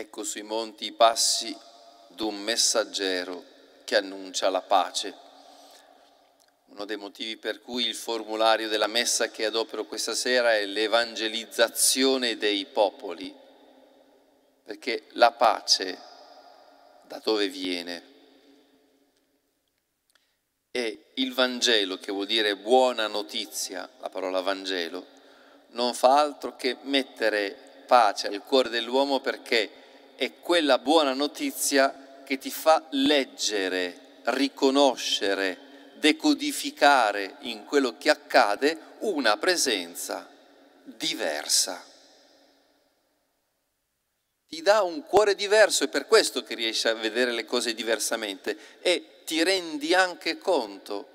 Ecco sui monti i passi d'un messaggero che annuncia la pace. Uno dei motivi per cui il formulario della messa che adopero questa sera è l'evangelizzazione dei popoli, perché la pace da dove viene? E il Vangelo, che vuol dire buona notizia, la parola Vangelo, non fa altro che mettere pace al cuore dell'uomo perché è quella buona notizia che ti fa leggere, riconoscere, decodificare in quello che accade una presenza diversa. Ti dà un cuore diverso, è per questo che riesci a vedere le cose diversamente e ti rendi anche conto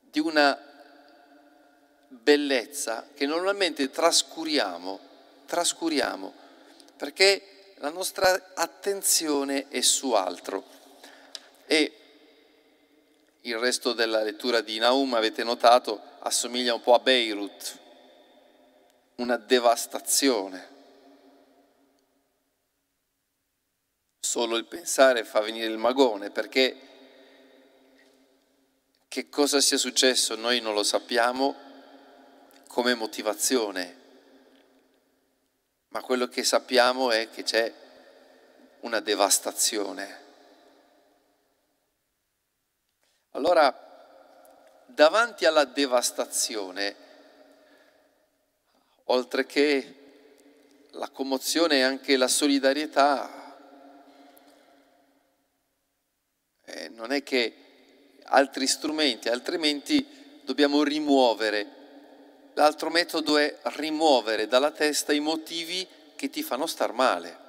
di una bellezza che normalmente trascuriamo, trascuriamo, perché la nostra attenzione è su altro. E il resto della lettura di Naum, avete notato, assomiglia un po' a Beirut, una devastazione. Solo il pensare fa venire il magone, perché che cosa sia successo noi non lo sappiamo come motivazione ma quello che sappiamo è che c'è una devastazione. Allora, davanti alla devastazione, oltre che la commozione e anche la solidarietà, eh, non è che altri strumenti, altrimenti dobbiamo rimuovere L'altro metodo è rimuovere dalla testa i motivi che ti fanno star male.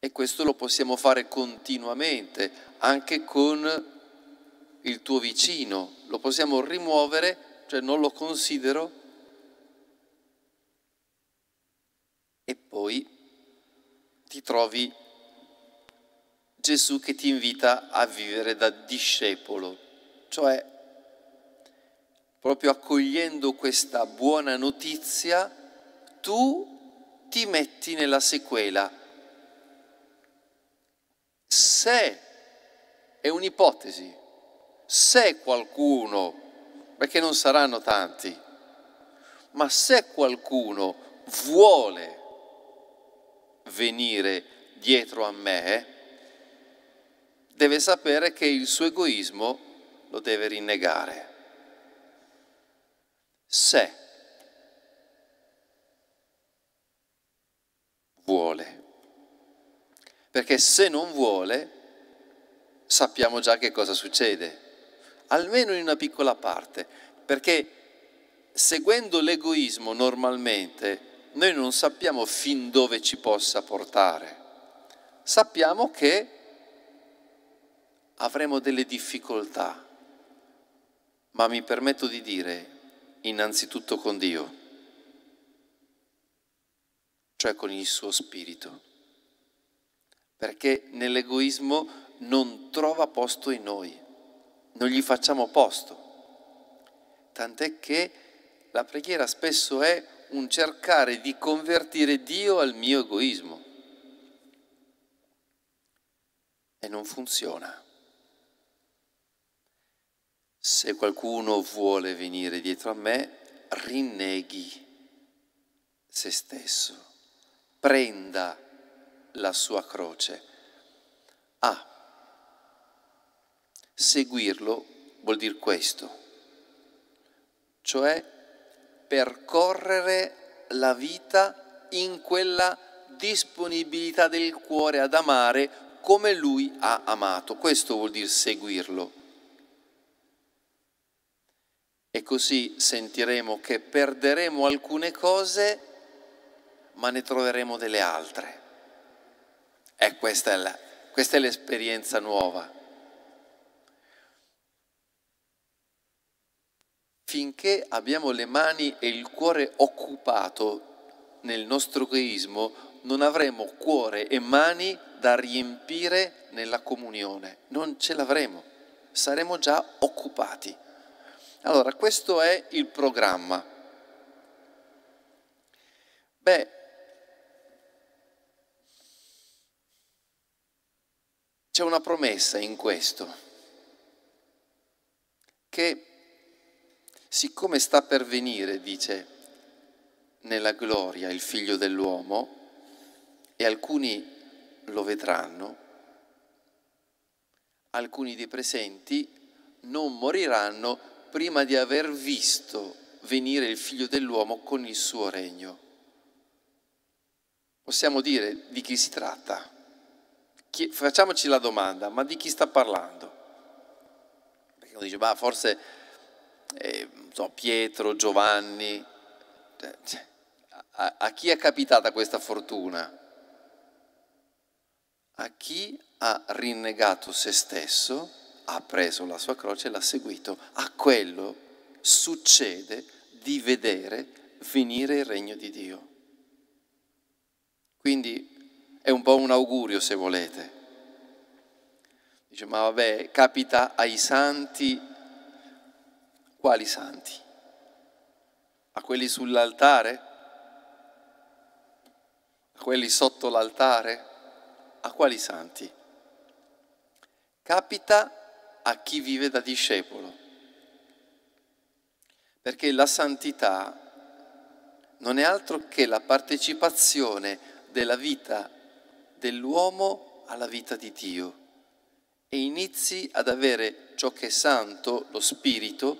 E questo lo possiamo fare continuamente, anche con il tuo vicino. Lo possiamo rimuovere, cioè non lo considero. E poi ti trovi Gesù che ti invita a vivere da discepolo, cioè proprio accogliendo questa buona notizia, tu ti metti nella sequela. Se è un'ipotesi, se qualcuno, perché non saranno tanti, ma se qualcuno vuole venire dietro a me, deve sapere che il suo egoismo lo deve rinnegare se vuole. Perché se non vuole, sappiamo già che cosa succede, almeno in una piccola parte, perché seguendo l'egoismo normalmente noi non sappiamo fin dove ci possa portare, sappiamo che avremo delle difficoltà, ma mi permetto di dire innanzitutto con Dio, cioè con il suo spirito, perché nell'egoismo non trova posto in noi, non gli facciamo posto, tant'è che la preghiera spesso è un cercare di convertire Dio al mio egoismo e non funziona se qualcuno vuole venire dietro a me, rinneghi se stesso, prenda la sua croce. A. Ah, seguirlo vuol dire questo, cioè percorrere la vita in quella disponibilità del cuore ad amare come lui ha amato. Questo vuol dire seguirlo. E così sentiremo che perderemo alcune cose, ma ne troveremo delle altre. E eh, questa è, la, questa è l'esperienza nuova. Finché abbiamo le mani e il cuore occupato nel nostro egoismo, non avremo cuore e mani da riempire nella comunione, non ce l'avremo, saremo già occupati. Allora, questo è il programma. Beh, c'è una promessa in questo, che siccome sta per venire, dice, nella gloria il figlio dell'uomo, e alcuni lo vedranno, alcuni dei presenti non moriranno prima di aver visto venire il figlio dell'uomo con il suo regno. Possiamo dire di chi si tratta. facciamoci la domanda, ma di chi sta parlando? Perché uno dice, ma forse eh, so, Pietro, Giovanni, cioè, cioè, a, a chi è capitata questa fortuna? A chi ha rinnegato se stesso ha preso la sua croce e l'ha seguito. A quello succede di vedere finire il regno di Dio. Quindi è un po' un augurio se volete. Dice, ma vabbè, capita ai santi, quali santi? A quelli sull'altare? A quelli sotto l'altare? A quali santi? Capita a chi vive da discepolo. Perché la santità non è altro che la partecipazione della vita dell'uomo alla vita di Dio e inizi ad avere ciò che è santo, lo Spirito,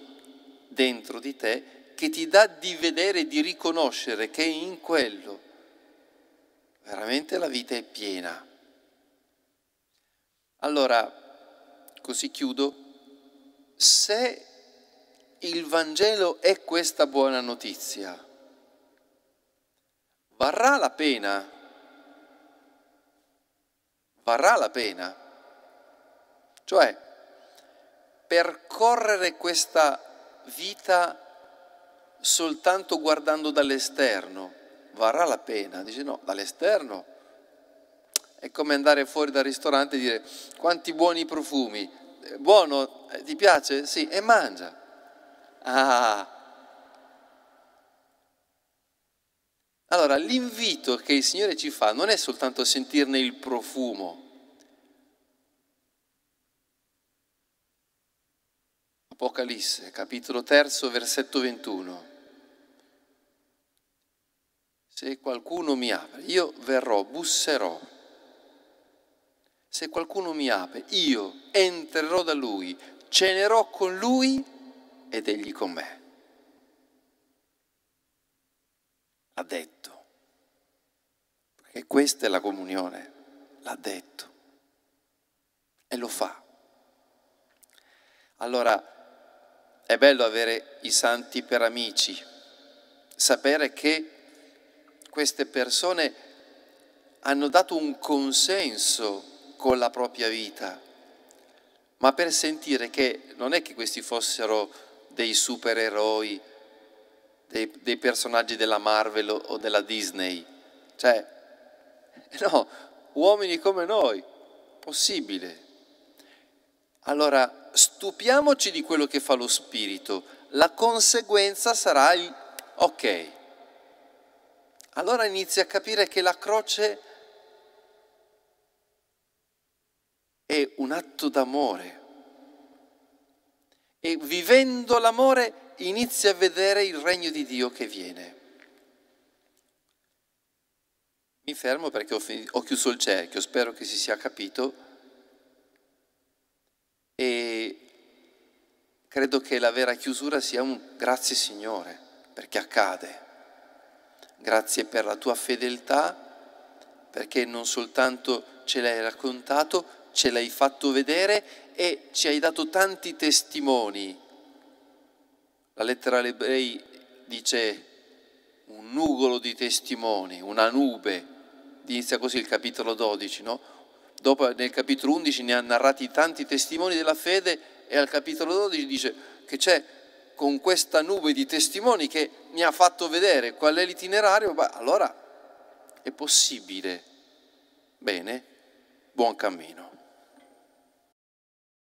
dentro di te, che ti dà di vedere, di riconoscere che in quello veramente la vita è piena. Allora, così ecco, chiudo, se il Vangelo è questa buona notizia, varrà la pena? Varrà la pena? Cioè, percorrere questa vita soltanto guardando dall'esterno, varrà la pena? Dice no, dall'esterno è come andare fuori dal ristorante e dire quanti buoni profumi. Eh, Buono, eh, ti piace? Sì, e mangia. Ah. Allora, l'invito che il Signore ci fa non è soltanto sentirne il profumo, Apocalisse, capitolo 3, versetto 21. Se qualcuno mi apre, io verrò, busserò se qualcuno mi apre, io entrerò da lui, cenerò con lui ed egli con me. L'ha detto, perché questa è la comunione, l'ha detto e lo fa. Allora è bello avere i santi per amici, sapere che queste persone hanno dato un consenso con la propria vita, ma per sentire che non è che questi fossero dei supereroi, dei, dei personaggi della Marvel o della Disney, cioè, no, uomini come noi, possibile. Allora, stupiamoci di quello che fa lo Spirito, la conseguenza sarà il ok. Allora inizi a capire che la croce è è un atto d'amore. E vivendo l'amore inizia a vedere il regno di Dio che viene. Mi fermo perché ho, ho chiuso il cerchio, spero che si sia capito. E credo che la vera chiusura sia un grazie Signore, perché accade. Grazie per la tua fedeltà, perché non soltanto ce l'hai raccontato, ce l'hai fatto vedere e ci hai dato tanti testimoni. La lettera agli ebrei dice un nugolo di testimoni, una nube. Inizia così il capitolo 12, no? Dopo nel capitolo 11 ne ha narrati tanti testimoni della fede e al capitolo 12 dice che c'è con questa nube di testimoni che mi ha fatto vedere qual è l'itinerario, beh, allora è possibile. Bene, buon cammino.